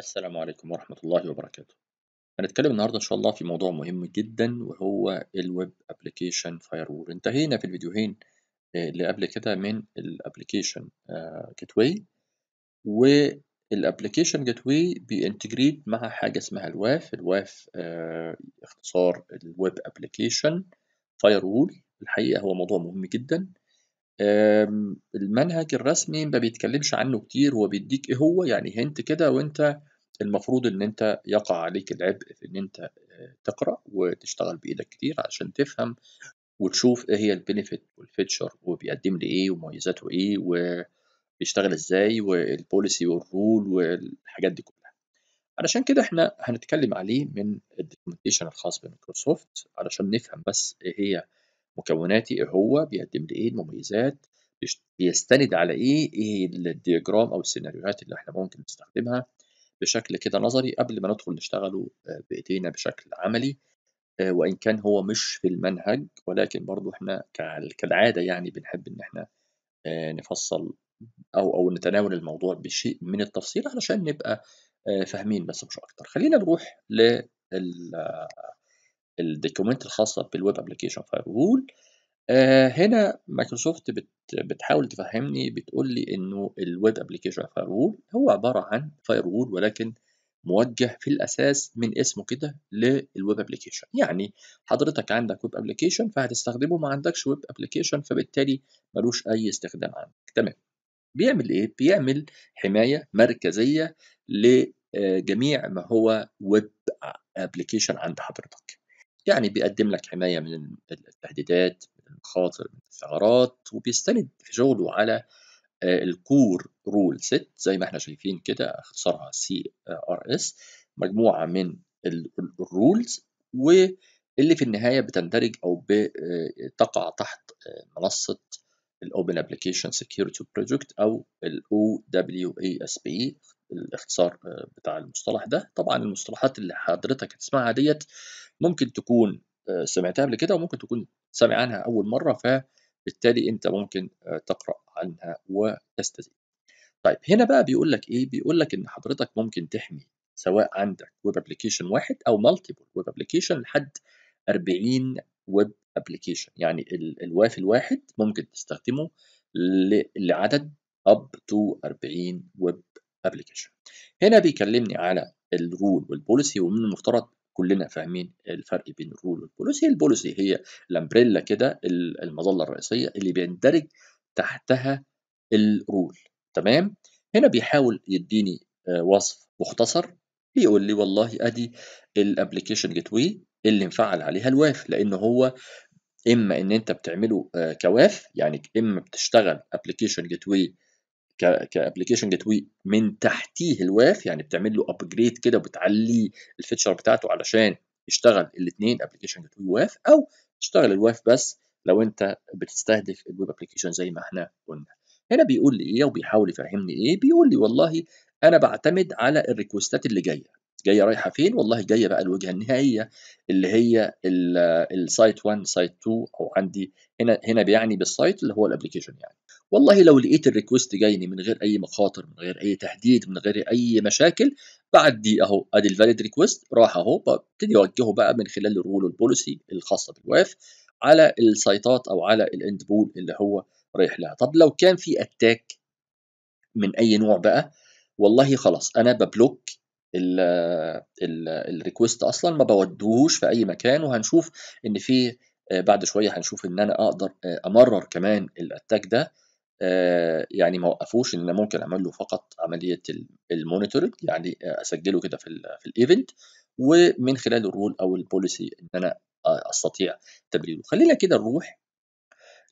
السلام عليكم ورحمة الله وبركاته هنتكلم النهاردة إن شاء الله في موضوع مهم جدا وهو الويب ابلكيشن فايروول انتهينا في الفيديوهين آه، اللي قبل كده من الابلكيشن جيتوي والأبليكيشن والابلكيشن بينتجريت مع حاجة اسمها الواف الواف آه، اختصار الويب ابلكيشن فايروول الحقيقة هو موضوع مهم جدا المنهج الرسمي ما بيتكلمش عنه كتير هو بيديك ايه هو يعني هنت كده وانت المفروض ان انت يقع عليك العبء في ان انت آه، تقرا وتشتغل بايدك كتير عشان تفهم وتشوف ايه هي البينيفيت والفيتشر وبيقدم لي ايه ومميزاته ايه وبيشتغل ازاي والبوليسي والرول والحاجات دي كلها علشان كده احنا هنتكلم عليه من الدوكيومنتيشن الخاص بمايكروسوفت علشان نفهم بس ايه هي مكوناتي ايه هو بيقدم لي ايه المميزات بيستند على ايه ايه الديجرام او السيناريوهات اللي احنا ممكن نستخدمها بشكل كده نظري قبل ما ندخل نشتغله آه، بايدينا بشكل عملي آه، وان كان هو مش في المنهج ولكن برضو احنا كالعاده يعني بنحب ان احنا آه، نفصل او او نتناول الموضوع بشيء من التفصيل علشان نبقى فاهمين بس مش اكتر خلينا نروح لل الدوكيومنت الخاصه بالويب ابلكيشن فاير وول هنا مايكروسوفت بتحاول تفهمني بتقول لي انه الويب ابلكيشن فاير وول هو عباره عن فاير وول ولكن موجه في الاساس من اسمه كده للويب ابلكيشن يعني حضرتك عندك ويب ابلكيشن فهتستخدمه ما عندكش ويب ابلكيشن فبالتالي ملوش اي استخدام عندك تمام بيعمل ايه بيعمل حمايه مركزيه لجميع ما هو ويب ابلكيشن عند حضرتك يعني بيقدم لك حماية من التهديدات من المخاطر من الثغرات وبيستند في شغله على آه، الكور رول ست زي ما احنا شايفين كده اختصارها سي ار اس مجموعة من الرولز واللي في النهاية بتندرج أو بتقع آه، تحت آه، منصة الاوبن ابلكيشن سكيورتي بروجكت او الاو دبليو اي اس بي الاختصار آه، بتاع المصطلح ده طبعا المصطلحات اللي حضرتك هتسمعها ديت ممكن تكون آه، سمعتها قبل كده وممكن تكون سامع عنها اول مره فبالتالي انت ممكن آه، تقرا عنها وتستزيد طيب هنا بقى بيقول لك ايه بيقول لك ان حضرتك ممكن تحمي سواء عندك ويب ابلكيشن واحد او مالتيبل ويب ابلكيشن لحد 40 ويب ابلكيشن يعني الواف الواحد ممكن تستخدمه لعدد اب تو 40 ويب ابلكيشن هنا بيكلمني على الرول والبوليسي ومن المفترض كلنا فاهمين الفرق بين الرول والبوليسي البوليسي هي الامبريلا كده المظله الرئيسيه اللي بيندرج تحتها الرول تمام هنا بيحاول يديني آه، وصف مختصر بيقول لي والله ادي الابلكيشن جيت واي اللي مفعل عليها الواف لان هو اما ان انت بتعمله آه، كواف يعني اما بتشتغل ابلكيشن جيت واي كابلكيشن جيت واي من تحتيه الواف يعني بتعمل له ابجريد كده وبتعلي الفيتشر بتاعته علشان يشتغل الاثنين ابلكيشن جيت واي واف او تشتغل الواف بس لو انت بتستهدف الويب ابلكيشن زي ما احنا قلنا هنا بيقول لي ايه وبيحاول يفهمني ايه بيقول لي والله انا بعتمد على الريكوستات اللي جايه جايه رايحه فين والله جايه بقى الوجهه النهائيه اللي هي السايت 1 سايت 2 او عندي هنا هنا بيعني بالسايت اللي هو الابلكيشن يعني والله لو لقيت الريكوست جايني من غير اي مخاطر من غير اي تهديد من غير اي مشاكل بعدي اهو ادي الفاليد ريكوست راح اهو ببتدي اوجهه بقى من خلال الرول والبوليسي الخاصه بالواف على السايتات او على الاند بول اللي هو رايح لها طب لو كان في اتاك من اي نوع بقى والله خلاص انا ببلوك الريكوست اصلا ما بودوهوش في اي مكان وهنشوف ان في آه، بعد شويه هنشوف ان انا اقدر آه، امرر كمان الاتاك ده آه، يعني ما وقفوش ان انا ممكن اعمل له فقط عمليه المونيتورنج يعني اسجله كده في في الايفنت ومن خلال الرول او البوليسي ان انا استطيع تبريره خلينا كده نروح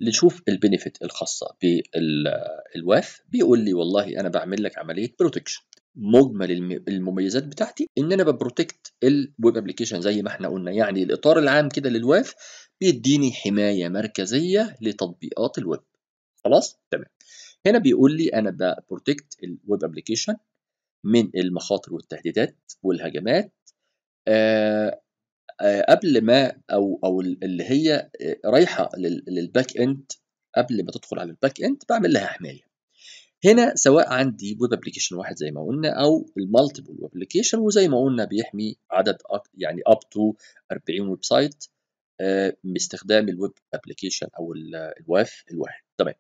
نشوف البنفيت الخاصه بالواف بيقول لي والله انا بعمل لك عمليه بروتكشن مجمل المميزات بتاعتي ان انا ببروتكت الويب ابلكيشن زي ما احنا قلنا يعني الاطار العام كده للواف بيديني حمايه مركزيه لتطبيقات الويب خلاص تمام هنا بيقول لي انا ببروتكت الويب ابلكيشن من المخاطر والتهديدات والهجمات آه، آه، قبل ما او او اللي هي آه، رايحه للباك اند قبل ما تدخل على الباك اند بعمل لها حمايه هنا سواء عندي ويب ابلكيشن واحد زي ما قلنا او المالتيبل ويب ابلكيشن وزي ما قلنا بيحمي عدد يعني اب تو 40 ويب سايت باستخدام الويب ابلكيشن او الواف الواحد تمام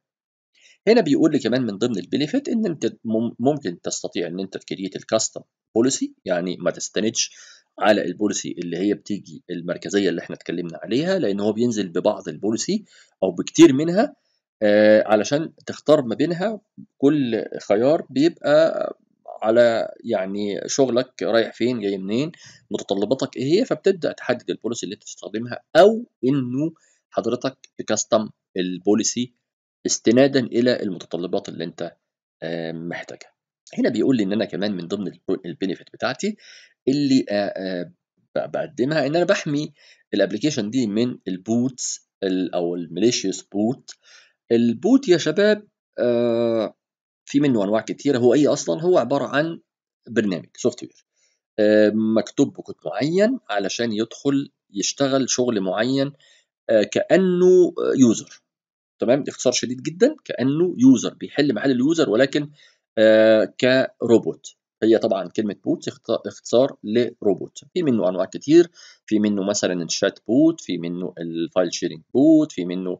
هنا بيقول لي كمان من ضمن البينيفيت ان انت ممكن تستطيع ان انت تكريت الكاستم بوليسي يعني ما تستندش على البوليسي اللي هي بتيجي المركزيه اللي احنا اتكلمنا عليها لان هو بينزل ببعض البوليسي او بكتير منها آه، علشان تختار ما بينها كل خيار بيبقى على يعني شغلك رايح فين جاي منين متطلباتك ايه هي فبتبدا تحدد البوليسي اللي انت تستخدمها او انه حضرتك تكستم البوليسي استنادا الى المتطلبات اللي انت محتاجها هنا بيقول لي ان انا كمان من ضمن البينيفيت بتاعتي اللي آه، آه، بقدمها ان انا بحمي الابلكيشن دي من البوتس او الميليشيوس بوت البوت يا شباب آه، في منه انواع كثيره هو اي اصلا هو عباره عن برنامج سوفت وير آه، مكتوب بكود معين علشان يدخل يشتغل شغل معين آه، كانه يوزر تمام اختصار شديد جدا كانه يوزر بيحل محل اليوزر ولكن كروبوت هي طبعا كلمة بوت اختصار لروبوت في منه أنواع كتير في منه مثلا الشات بوت في منه الفايل شيرنج بوت في منه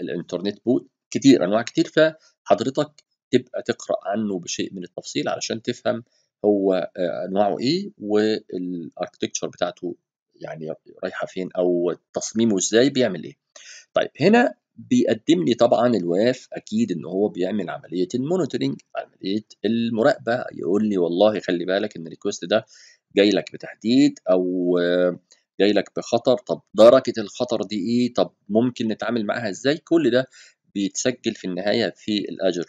الانترنت بوت كتير أنواع كتير فحضرتك تبقى تقرأ عنه بشيء من التفصيل علشان تفهم هو أنواعه آه، إيه والاركتكتشر بتاعته يعني رايحة فين أو تصميمه إزاي بيعمل إيه طيب هنا بيقدم لي طبعا الواف اكيد ان هو بيعمل عمليه المونيتورنج عمليه المراقبه يقول لي والله خلي بالك ان الريكوست ده جاي لك بتحديد او جاي لك بخطر طب درجه الخطر دي ايه طب ممكن نتعامل معاها ازاي كل ده بيتسجل في النهايه في الاجر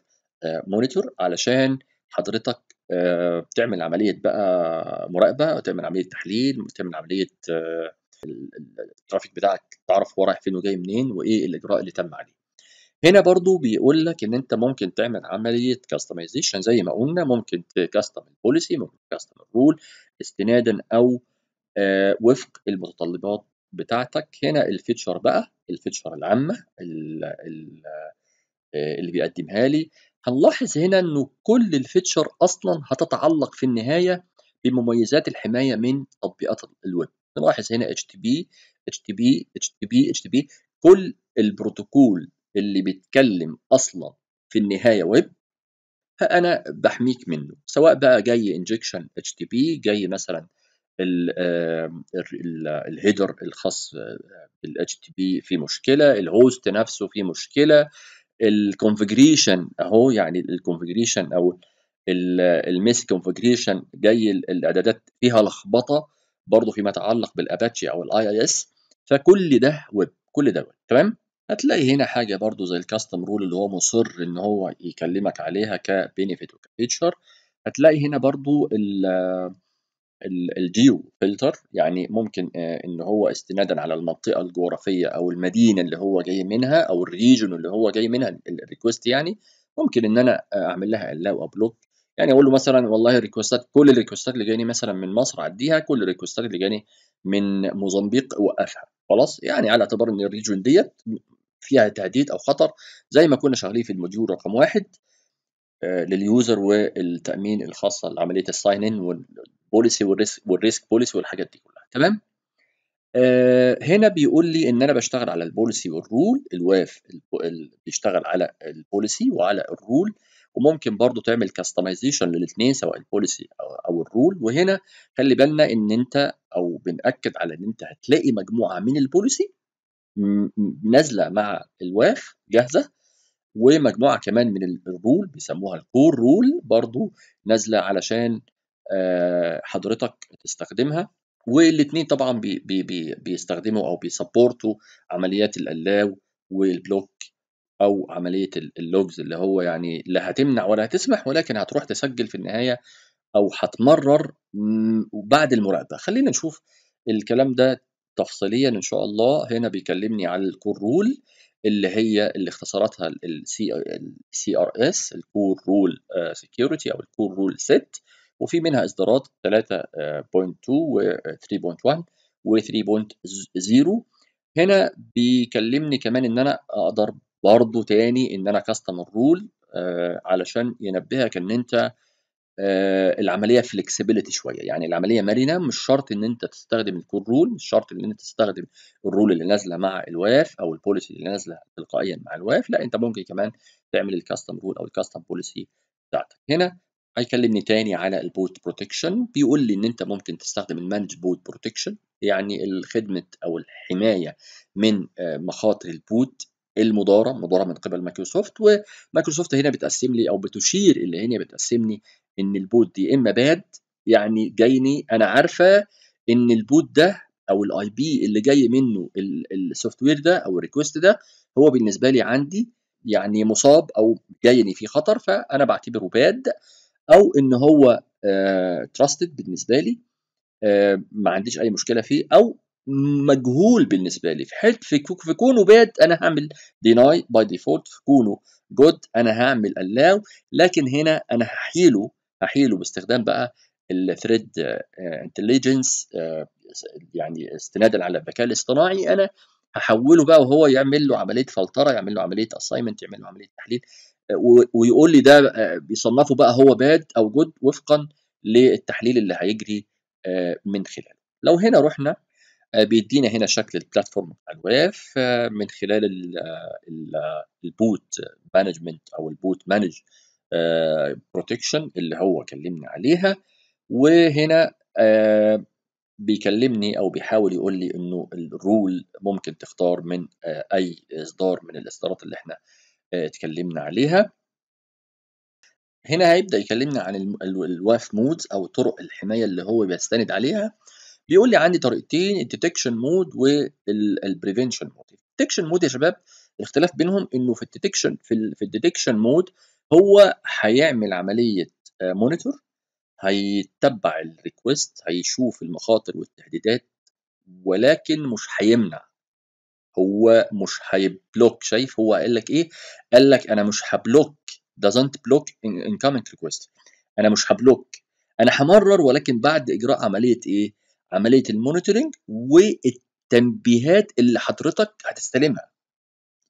مونيتور آه، علشان حضرتك آه، تعمل عمليه بقى مراقبه وتعمل عمليه تحليل وتعمل عمليه آه، الترافيك بتاعك تعرف هو رايح فين وجاي منين وايه الاجراء اللي تم عليه هنا برضو بيقول لك ان انت ممكن تعمل عمليه كاستمايزيشن زي ما قلنا ممكن تكستم البوليسي ممكن تكستم الرول استنادا او آه، وفق المتطلبات بتاعتك هنا الفيتشر بقى الفيتشر العامه آه، اللي بيقدمها لي هنلاحظ هنا انه كل الفيتشر اصلا هتتعلق في النهايه بمميزات الحمايه من تطبيقات الويب نلاحظ هنا اتش تي بي اتش تي بي اتش تي بي اتش تي بي كل البروتوكول اللي بيتكلم اصلا في النهايه ويب انا بحميك منه سواء بقى جاي انجكشن اتش تي بي جاي مثلا الهيدر الخاص بالاتش تي بي في مشكله الهوست نفسه في مشكله الكونفجريشن اهو يعني الكونفجريشن او الميس كونفجريشن جاي الاعدادات فيها لخبطه برضه فيما يتعلق بالاباتشي او الاي اي اس فكل ده ويب كل ده ويب تمام هتلاقي هنا حاجه برضه زي الكاستم رول اللي هو مصر ان هو يكلمك عليها كبينيفيت وكفيتشر هتلاقي هنا برضه الجيو فلتر يعني ممكن آه، ان هو استنادا على المنطقه الجغرافيه او المدينه اللي هو جاي منها او الريجون اللي هو جاي منها الريكوست يعني ممكن ان انا آه، اعمل لها الاو او بلوك يعني اقول له مثلا والله الريكوستات كل الريكوستات اللي جاني مثلا من مصر عديها كل الريكوستات اللي جاني من موزمبيق وقفها خلاص يعني على اعتبار ان الريجون ديت فيها تهديد او خطر زي ما كنا شغالين في الموديول رقم واحد آه، لليوزر والتامين الخاصه لعمليه الساين ان والبوليسي والريسك والريسك بوليسي والحاجات دي كلها تمام آه، هنا بيقول لي ان انا بشتغل على البوليسي والرول الواف بيشتغل على البوليسي وعلى الرول وممكن برضو تعمل كاستمايزيشن للاثنين سواء البوليسي او, أو الرول وهنا خلي بالنا ان انت او بناكد على ان انت هتلاقي مجموعه من البوليسي نازله مع الواف جاهزه ومجموعه كمان من الرول بيسموها الكور رول برضو نازله علشان آه، حضرتك تستخدمها والاثنين طبعا بي بي بيستخدموا او بيسبورتوا عمليات الالاو والبلوك او عمليه اللوجز اللي هو يعني لا هتمنع ولا هتسمح ولكن هتروح تسجل في النهايه او هتمرر بعد المراقبه خلينا نشوف الكلام ده تفصيليا ان شاء الله هنا بيكلمني على الكور رول اللي هي اللي اختصرتها السي ار اس الكور رول سكيورتي آه، او الكور رول سيت وفي منها اصدارات 3.2 و3.1 و3.0 هنا بيكلمني كمان ان انا اقدر برضو تاني ان انا كاستمر آه، رول علشان ينبهك ان انت آه، العمليه فلكسبيليتي شويه يعني العمليه مرنه مش شرط ان انت تستخدم الكور رول مش شرط ان انت تستخدم الرول اللي نازله مع الواف او البوليسي اللي نازله تلقائيا مع الواف لا انت ممكن كمان تعمل الكاستم رول او الكاستم بوليسي بتاعتك هنا هيكلمني تاني على البوت بروتكشن بيقول لي ان انت ممكن تستخدم المانج بوت بروتكشن يعني الخدمه او الحمايه من آه، مخاطر البوت المداره مداره من قبل مايكروسوفت ومايكروسوفت هنا بتقسم لي او بتشير اللي هنا بتقسم لي ان البوت دي اما باد يعني جايني انا عارفه ان البوت ده او الاي بي اللي جاي منه السوفت وير ده او الريكوست ده هو بالنسبه لي عندي يعني مصاب او جايني في خطر فانا بعتبره باد او ان هو تراستد آه، بالنسبه لي آه، ما عنديش اي مشكله فيه او مجهول بالنسبه لي في حته في, كونه باد انا هعمل ديناي باي ديفولت في كونه جود انا هعمل الاو لكن هنا انا هحيله هحيله باستخدام بقى الثريد انتليجنس آه، آه، يعني استنادا على الذكاء الاصطناعي انا هحوله بقى وهو يعمل له عمليه فلتره يعمل له عمليه اساينمنت يعمل له عمليه تحليل آه، ويقول لي ده بيصنفه بقى هو باد او جود وفقا للتحليل اللي هيجري من خلاله لو هنا رحنا آه، بيدينا هنا شكل البلاتفورم بتاع الويف آه، من خلال البوت مانجمنت آه، او البوت مانج بروتكشن اللي هو كلمني عليها وهنا بيكلمني او بيحاول يقول لي انه الرول ممكن تختار من اي اصدار من الاصدارات اللي احنا اتكلمنا عليها هنا هيبدا يكلمنا عن الواف مودز او طرق الحمايه اللي هو بيستند عليها بيقول لي عندي طريقتين الديتكشن مود والبريفنشن مود الديتكشن مود يا شباب الاختلاف بينهم انه في الديتكشن في, في الديتكشن مود هو هيعمل عمليه مونيتور آه، هيتبع الريكوست هيشوف المخاطر والتهديدات ولكن مش هيمنع هو مش هيبلوك شايف هو قال لك ايه قال لك انا مش هبلوك doesn't block incoming request انا مش هبلوك انا همرر ولكن بعد اجراء عمليه ايه عمليه المونيتورنج والتنبيهات اللي حضرتك هتستلمها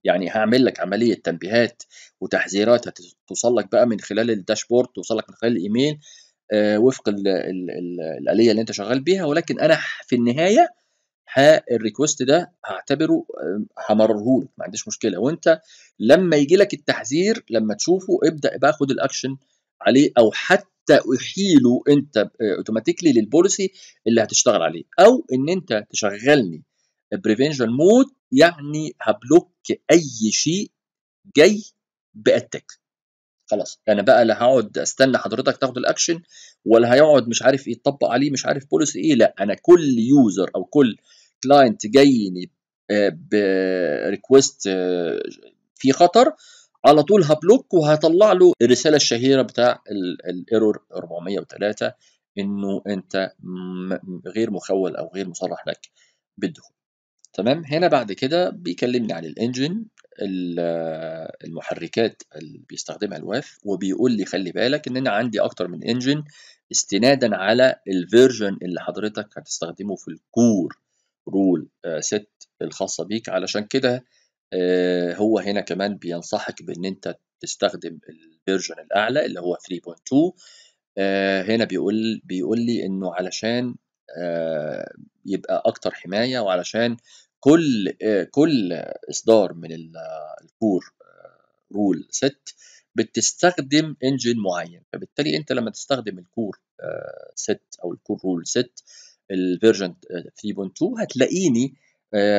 يعني هعمل لك عمليه تنبيهات وتحذيرات هتوصل لك بقى من خلال الداشبورد توصل لك من خلال الايميل آه، وفق الاليه اللي انت شغال بيها ولكن انا في النهايه الريكوست ده هعتبره آه، همرره لك ما عنديش مشكله وانت لما يجي لك التحذير لما تشوفه ابدا بقى خد الاكشن عليه او حتى احيله انت اوتوماتيكلي آه، للبوليسي اللي هتشتغل عليه او ان انت تشغلني بريفنشن مود يعني هبلوك اي شيء جاي باتاك خلاص انا يعني بقى لا هقعد استنى حضرتك تاخد الاكشن ولا هيقعد مش عارف ايه يطبق عليه مش عارف بوليسي ايه لا انا كل يوزر او كل كلاينت جايني آه، بريكوست آه، في خطر على طول هبلوك وهطلع له الرساله الشهيره بتاع الايرور 403 انه انت غير مخول او غير مصرح لك بالدخول تمام هنا بعد كده بيكلمني عن الانجن المحركات اللي بيستخدمها الواف وبيقول لي خلي بالك ان انا عندي اكتر من انجن استنادا على الفيرجن اللي حضرتك هتستخدمه في الكور رول آه، ست الخاصه بيك علشان كده آه، هو هنا كمان بينصحك بان انت تستخدم الفيرجن الاعلى اللي هو 3.2 آه، هنا بيقول بيقول لي انه علشان آه، يبقى اكتر حمايه وعلشان كل كل اصدار من الكور رول ست بتستخدم انجن معين فبالتالي انت لما تستخدم الكور ست او الكور رول ست الفيرجن 3.2 هتلاقيني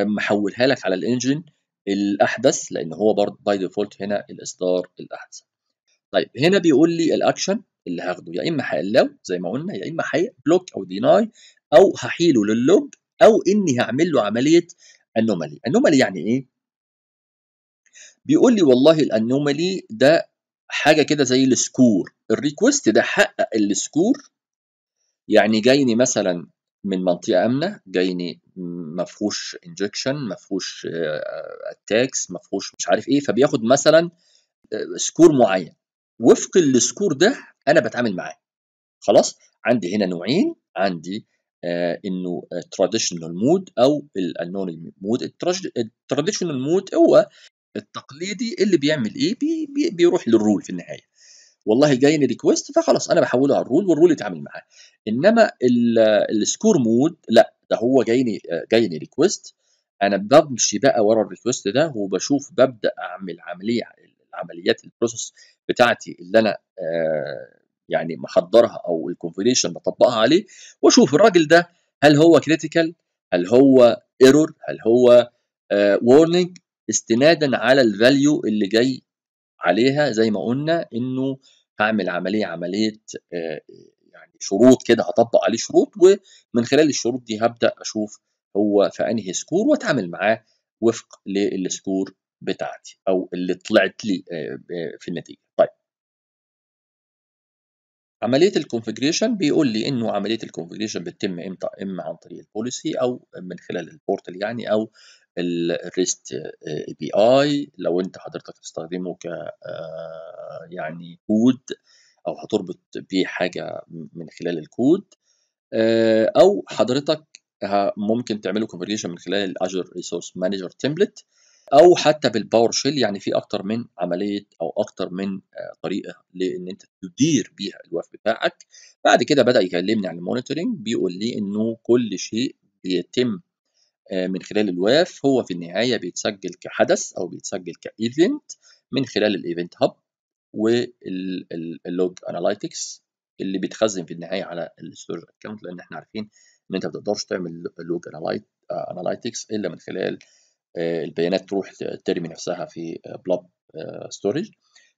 محولها لك على الانجن الأحدث لأن هو برضه باي ديفولت هنا الإصدار الأحدث. طيب هنا بيقول لي الأكشن اللي هاخده يا إما هقلو زي ما قلنا يا إما هبلوك أو ديناي أو هحيله لللوج أو إني هعمل له عملية أنومالي. أنومالي يعني إيه؟ بيقول لي والله الأنومالي ده حاجة كده زي السكور الريكوست ده حقق السكور يعني جايني مثلا من منطقه امنه جايني ما فيهوش انجكشن ما فيهوش اتاكس آه، ما فيهوش مش عارف ايه فبياخد مثلا سكور آه، معين وفق السكور ده انا بتعامل معاه خلاص عندي هنا نوعين عندي آه انه تراديشنال مود او الانوني مود التراديشنال مود هو التقليدي اللي بيعمل ايه بي بيروح للرول في النهايه والله جايني ريكويست فخلاص انا بحوله على الرول والرول يتعامل معاه انما السكور مود لا ده هو جايني جايني ريكويست انا بمشي بقى ورا الريكوست ده وبشوف ببدا اعمل عمليه العمليات البروسيس بتاعتي اللي انا آه، يعني محضرها او الكونفيجريشن بطبقها عليه واشوف الراجل ده هل هو كريتيكال هل هو ايرور هل هو وورنينج آه، استنادا على الفاليو اللي جاي عليها زي ما قلنا انه هعمل عمليه عمليه آه، يعني شروط كده هطبق عليه شروط ومن خلال الشروط دي هبدا اشوف هو في انهي سكور واتعامل معاه وفق للسكور بتاعتي او اللي طلعت لي آه، في النتيجه طيب عمليه الكونفجريشن بيقول لي انه عمليه الكونفجريشن بتتم امتى اما عن طريق البوليسي او من خلال البورتال يعني او الريست بي اي لو انت حضرتك هتستخدمه ك آه، يعني كود او هتربط بيه حاجه من خلال الكود آه، او حضرتك ممكن تعمله كونفرجيشن من خلال الاجر ريسورس مانجر تمبلت او حتى بالباور شيل يعني في اكتر من عمليه او اكتر من آه، طريقه لان انت تدير بيها الوف بتاعك بعد كده بدا يكلمني عن المونيتورنج بيقول لي انه كل شيء بيتم آه، من خلال الواف هو في النهاية بيتسجل كحدث أو بيتسجل كإيفنت من خلال الإيفنت هاب واللوج اناليتكس اللي بيتخزن في النهاية على الستورج اكونت لأن احنا عارفين إن أنت ما بتقدرش تعمل لوج آه، اناليتكس إلا من خلال آه، البيانات تروح ترمي نفسها في بلوب ستورج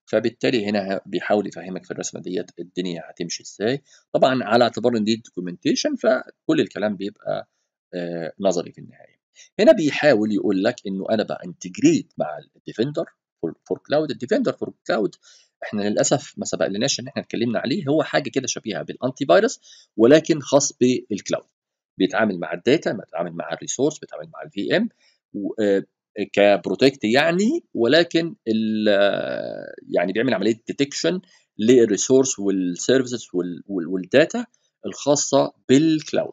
فبالتالي هنا بيحاول يفهمك في الرسمه ديت الدنيا هتمشي ازاي طبعا على اعتبار ان دي دوكيومنتيشن فكل الكلام بيبقى آه، نظري في النهايه هنا بيحاول يقول لك انه انا بانتجريت مع الديفندر فور كلاود الديفندر فور كلاود احنا للاسف ما سبقلناش ان احنا اتكلمنا عليه هو حاجه كده شبيهه بالانتي فايروس ولكن خاص بالكلاود بيتعامل مع الداتا بيتعامل مع الريسورس بيتعامل مع الفي ام كبروتكت يعني ولكن آه، يعني بيعمل عمليه ديتكشن للريسورس والسيرفيسز والداتا الخاصه بالكلاود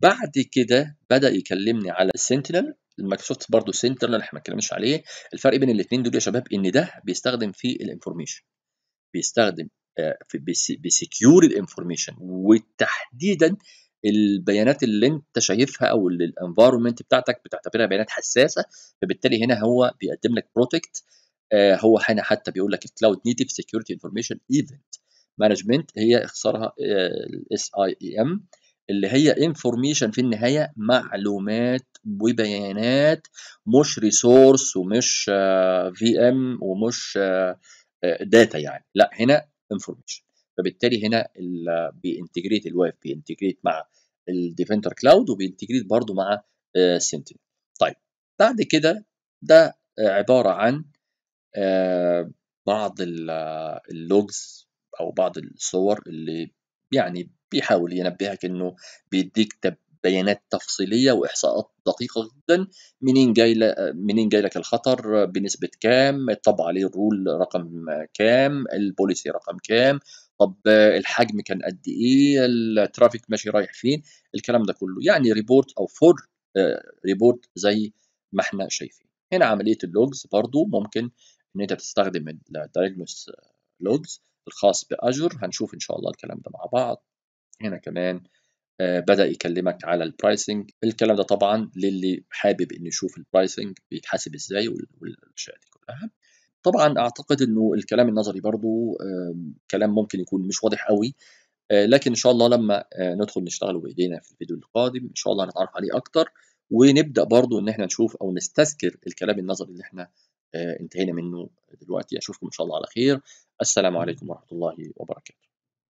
بعد كده بدا يكلمني على السنتينل المايكروسوفت برضه سنترنال احنا ما اتكلمناش عليه الفرق بين الاثنين دول يا شباب ان ده بيستخدم آه، في الانفورميشن بيستخدم بسكيور الانفورميشن وتحديدا البيانات اللي انت شايفها او اللي الانفايرمنت بتاعتك بتعتبرها بيانات حساسه فبالتالي هنا هو بيقدم لك بروتكت آه، هو هنا حتى بيقول لك الكلاود نيتف سكيورتي انفورميشن ايفنت مانجمنت هي اختصارها الاس اي اي ام اللي هي انفورميشن في النهايه معلومات وبيانات مش ريسورس ومش في آه، ام ومش داتا آه، آه، يعني لا هنا انفورميشن فبالتالي هنا بينتجريت الواف بينتجريت مع الديفنتر كلاود وبينتجريت برضو مع سنتين طيب بعد كده ده عباره عن بعض اللوجز او بعض الصور اللي يعني بيحاول ينبهك انه بيديك بيانات تفصيليه واحصاءات دقيقه جدا منين جاي منين جاي لك الخطر بنسبه كام طب عليه الرول رقم كام البوليسي رقم كام طب الحجم كان قد ايه الترافيك ماشي رايح فين الكلام ده كله يعني ريبورت او فور آه، ريبورت زي ما احنا شايفين هنا عمليه اللوجز برضو ممكن ان انت تستخدم الدايجنوس لوجز الخاص باجر هنشوف ان شاء الله الكلام ده مع بعض هنا كمان آه، بدأ يكلمك على البرايسنج الكلام ده طبعا للي حابب انه يشوف البرايسنج بيتحاسب ازاي والاشياء دي كلها طبعا اعتقد انه الكلام النظري برضو كلام ممكن يكون مش واضح قوي آه، لكن ان شاء الله لما آه، ندخل نشتغل بايدينا في الفيديو القادم ان شاء الله هنتعرف عليه اكتر ونبدا برضو ان احنا نشوف او نستذكر الكلام النظري اللي احنا انتهينا منه دلوقتي اشوفكم ان شاء الله على خير السلام عليكم ورحمه الله وبركاته